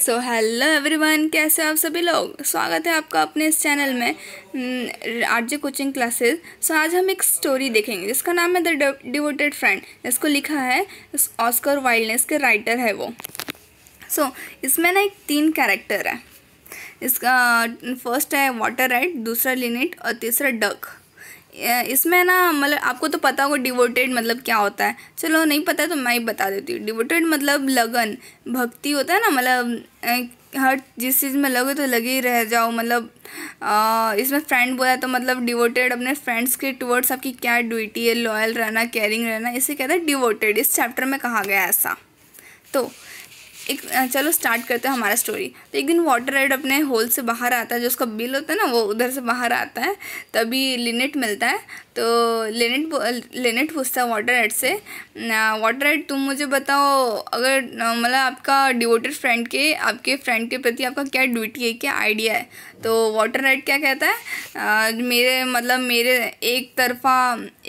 so hello everyone कैसे आप सभी लोग स्वागत है आपका अपने इस चैनल में हम्म, आरजे कोचिंग क्लासेस सो आज हम एक स्टोरी देखेंगे जिसका नाम है द डिवोटेड फ्रेंड इसको लिखा है ऑस्कर वाइल्डनेस के राइटर है वो सो so, इसमें ना एक तीन कैरेक्टर है इसका फर्स्ट है वाटर राइट दूसरा लिनिट और तीसरा डक इसमें ना मतलब आपको तो पता होगा डिवोटेड मतलब क्या होता है चलो नहीं पता है तो मैं ही बता देती हूँ डिवोटेड मतलब लगन भक्ति होता है ना मतलब हर जिस चीज़ में लगे तो लगे ही रह जाओ मतलब इसमें फ्रेंड बोला तो मतलब डिवोटेड अपने फ्रेंड्स के टुवर्ड्स आपकी क्या ड्यूटी है लॉयल रहना केयरिंग रहना इसे कहते हैं डिवोटेड इस चैप्टर में कहा गया ऐसा तो एक चलो स्टार्ट करते हैं हमारा स्टोरी तो एक दिन वाटर राइड अपने होल से बाहर आता है जो उसका बिल होता है ना वो उधर से बाहर आता है तभी लिनेट मिलता है तो लिनेट लिनेट पूछता है वाटर राइड से वाटर राइड तुम मुझे बताओ अगर मतलब आपका डिवोटेड फ्रेंड के आपके फ्रेंड के प्रति आपका क्या ड्यूटी है क्या आइडिया है तो वाटर राइड क्या कहता है आ, मेरे मतलब मेरे एक तरफा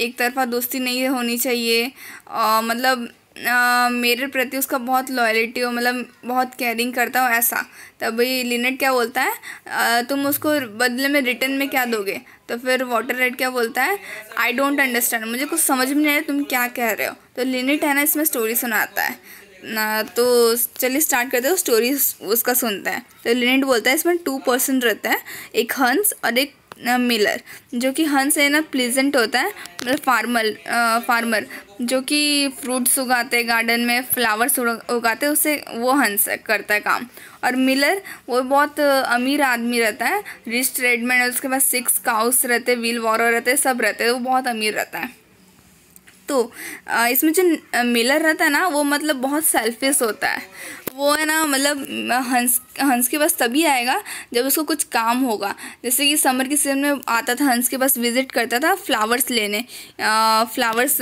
एक तरफा दोस्ती नहीं होनी चाहिए आ, मतलब आ, मेरे प्रति उसका बहुत लॉयलिटी हो मतलब बहुत केयरिंग करता हो ऐसा तभी लिनेट क्या बोलता है आ, तुम उसको बदले में रिटर्न में क्या दोगे तो फिर वाटर रेड क्या बोलता है आई डोंट अंडरस्टैंड मुझे कुछ समझ में नहीं आ तुम क्या कह रहे हो तो लिनेट है ना इसमें स्टोरी सुनाता है ना तो चलिए स्टार्ट करते हो स्टोरी उसका सुनता है तो लिनेट बोलता है इसमें टू पर्सन रहता है एक हंस और एक मिलर जो कि हंस है ना प्लीजेंट होता है मतलब फार्मर फार्मर जो कि फ्रूट्स उगाते हैं गार्डन में फ्लावर्स उगाते हैं उससे वो हंस करता है काम और मिलर वो बहुत अमीर आदमी रहता है रिच ट्रेडमैन और उसके पास सिक्स काउस रहते व्हील वॉरो रहते सब रहते वो बहुत अमीर रहता है तो इसमें जो मिलर रहता है ना वो मतलब बहुत सेल्फिश होता है वो है ना मतलब हंस हंस के पास तभी आएगा जब उसको कुछ काम होगा जैसे कि समर के सीजन में आता था हंस के पास विजिट करता था फ्लावर्स लेने आ, फ्लावर्स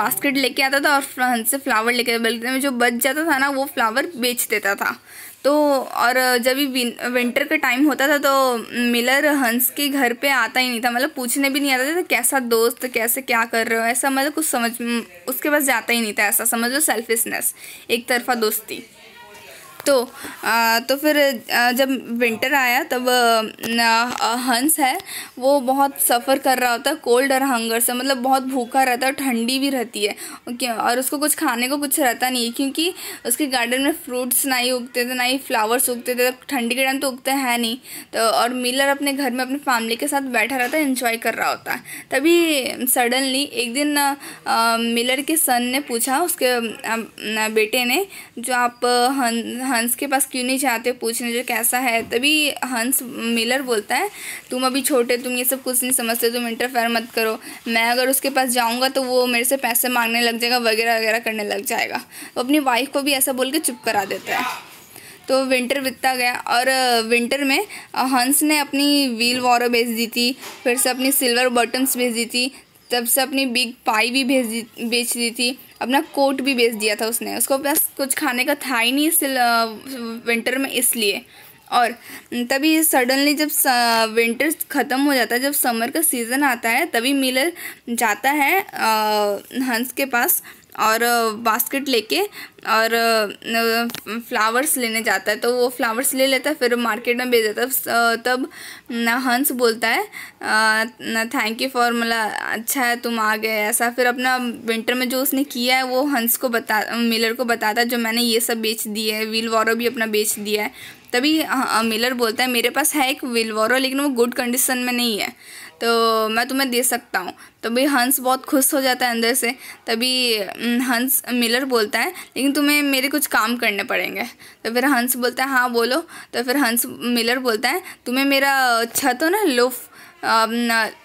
बास्केट लेके आता था और हंस से फ्लावर लेके बल्कि में जो बच जाता था ना वो फ्लावर बेच देता था तो और जब भी विंटर का टाइम होता था तो मिलर हंस के घर पे आता ही नहीं था मतलब पूछने भी नहीं आता था कैसा दोस्त कैसे क्या कर रहे हो ऐसा मतलब कुछ समझ उसके पास जाता ही नहीं था ऐसा समझ लो सेल्फिशनेस एक तरफा दोस्ती तो आ, तो फिर जब विंटर आया तब हंस है वो बहुत सफ़र कर रहा होता है कोल्ड और हंगर से मतलब बहुत भूखा रहता है और ठंडी भी रहती है ओके और उसको कुछ खाने को कुछ रहता नहीं है क्योंकि उसके गार्डन में फ्रूट्स ना ही उगते थे ना ही फ्लावर्स उगते थे ठंडी के टाइम तो उगते हैं नहीं तो और मिलर अपने घर में अपनी फैमिली के साथ बैठा रहता है इन्जॉय कर रहा होता है तभी सडनली एक दिन मिलर के सन ने पूछा उसके बेटे ने जो आप हं, हं हंस के पास क्यों नहीं जाते पूछने जो कैसा है तभी हंस मिलर बोलता है तुम अभी छोटे तुम ये सब कुछ नहीं समझते तुम इंटरफेयर मत करो मैं अगर उसके पास जाऊँगा तो वो मेरे से पैसे मांगने लग जाएगा वगैरह वगैरह करने लग जाएगा वो अपनी वाइफ को भी ऐसा बोल के चुप करा देता है तो विंटर बीतता गया और विंटर में हंस ने अपनी व्हील वॉर बेच दी थी फिर से अपनी सिल्वर बटन्स बेच दी थी तब से अपनी बिग पाई भी भेज दी बेच दी थी अपना कोट भी बेच दिया था उसने उसको बस कुछ खाने का था ही नहीं इस विंटर में इसलिए और तभी सडनली जब विंटर ख़त्म हो जाता है जब समर का सीज़न आता है तभी मिलर जाता है हंस के पास और बास्केट लेके और फ्लावर्स लेने जाता है तो वो फ्लावर्स ले लेता है फिर मार्केट में भेज देता है तब हंस बोलता है थैंक यू फॉर मतलब अच्छा है तुम आ गए ऐसा फिर अपना विंटर में जो उसने किया है वो हंस को बता मिलर को बताता है जो मैंने ये सब बेच दिए है व्हील वारो भी अपना बेच दिया है तभी मिलर बोलता है मेरे पास है एक व्हील वारो लेकिन वो गुड कंडीशन में नहीं है तो मैं तुम्हें दे सकता हूँ तभी हंस बहुत खुश हो जाता है अंदर से तभी हंस मिलर बोलता है लेकिन तुम्हें मेरे कुछ काम करने पड़ेंगे तो फिर हंस बोलता है हाँ बोलो तो फिर हंस मिलर बोलता है तुम्हें मेरा छत हो ना लुफ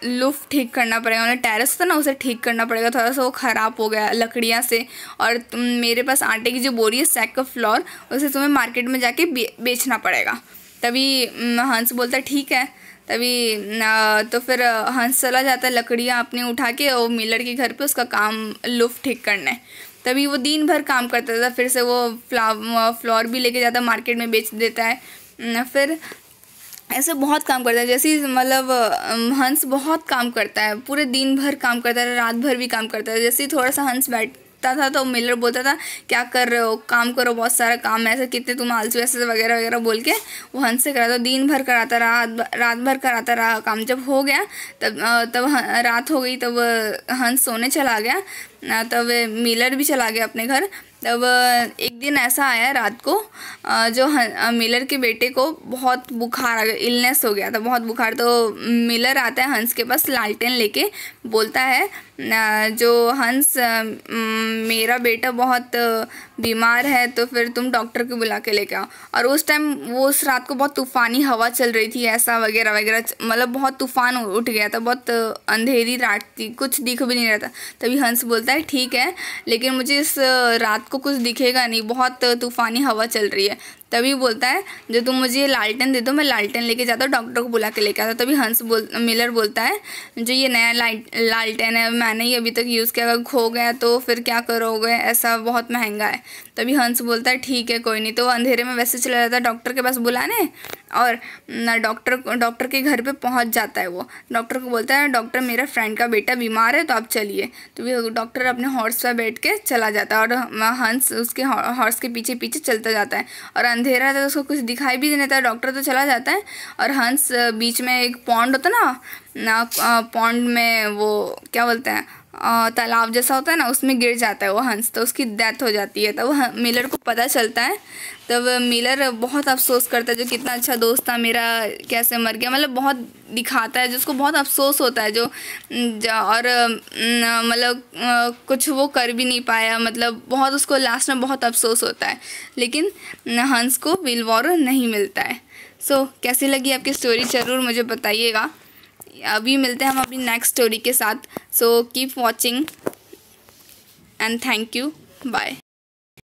लुफ ठीक करना पड़ेगा उन्हें टेरेस था ना उसे ठीक करना पड़ेगा थोड़ा सा वो ख़राब हो गया लकड़ियाँ से और मेरे पास आटे की जो बोरी है सैक का फ्लोर उसे तुम्हें मार्केट में जाके बेचना पड़ेगा तभी हंस बोलता है ठीक है तभी तो फिर हंस हाँ, चला जाता है लकड़ियाँ अपने उठा के और मिलर के घर पे उसका काम लुफ ठीक करना है तभी वो दिन भर काम करता था फिर से वो फ्ला फ्लोर भी लेके जाता मार्केट में बेच देता है फिर ऐसे बहुत काम करता है जैसे मतलब हंस बहुत काम करता है पूरे दिन भर काम करता है रात भर भी काम करता है जैसे थोड़ा सा हंस बैठ दिखता था तो मिलर बोलता था क्या कर रहे हो काम करो बहुत सारा काम ऐसे कितने तुम आलसी ऐसे वगैरह वगैरह बोल के वो हंस से कराता तो दिन भर कराता रहा रात भर कराता रहा काम जब हो गया तब तब रात हो गई तब हंस सोने चला गया तब मिलर भी चला गया अपने घर तब एक दिन ऐसा आया रात को जो मिलर के बेटे को बहुत बुखार आ गया इलनेस हो गया था बहुत बुखार तो मिलर आता है हंस के पास लालटेन लेके बोलता है जो हंस मेरा बेटा बहुत बीमार है तो फिर तुम डॉक्टर को बुला के लेके आओ और उस टाइम वो उस रात को बहुत तूफ़ानी हवा चल रही थी ऐसा वगैरह वगैरह मतलब बहुत तूफ़ान उठ गया था बहुत अंधेरी रात थी कुछ दिख भी नहीं रहा था तभी हंस बोलता है है ठीक है लेकिन मुझे इस रात को कुछ दिखेगा नहीं बहुत तूफ़ानी हवा चल रही है तभी बोलता है जो तुम मुझे ये लालटेन दे दो मैं लालटेन लेके जाता हूँ डॉक्टर को बुला के लेके आता तभी हंस बोल मिलर बोलता है जो ये नया लालटेन है मैंने ही अभी तक यूज़ किया अगर खो गया तो फिर क्या करोगे ऐसा बहुत महंगा है तभी हंस बोलता है ठीक है कोई नहीं तो अंधेरे में वैसे चला जाता है डॉक्टर के पास बुलाने और डॉक्टर डॉक्टर के घर पे पहुंच जाता है वो डॉक्टर को बोलता है डॉक्टर मेरा फ्रेंड का बेटा बीमार है तो आप चलिए तो भी डॉक्टर अपने हॉर्स पर बैठ के चला जाता है और हंस उसके हॉर्स के पीछे पीछे चलता जाता है और अंधेरा था तो उसको कुछ दिखाई भी नहीं था डॉक्टर तो चला जाता है और हंस बीच में एक पॉन्ड होता ना ना पॉन्ड में वो क्या बोलते हैं तालाब जैसा होता है ना उसमें गिर जाता है वो हंस तो उसकी डेथ हो जाती है तब तो मिलर को पता चलता है तब तो मिलर बहुत अफसोस करता है जो कितना अच्छा दोस्त था मेरा कैसे मर गया मतलब बहुत दिखाता है जिसको बहुत अफसोस होता है जो और मतलब कुछ वो कर भी नहीं पाया मतलब बहुत उसको लास्ट में बहुत अफसोस होता है लेकिन हंस को विल नहीं मिलता है सो so, कैसी लगी आपकी स्टोरी ज़रूर मुझे बताइएगा अभी मिलते हैं हम अपनी नेक्स्ट स्टोरी के साथ so keep watching and thank you bye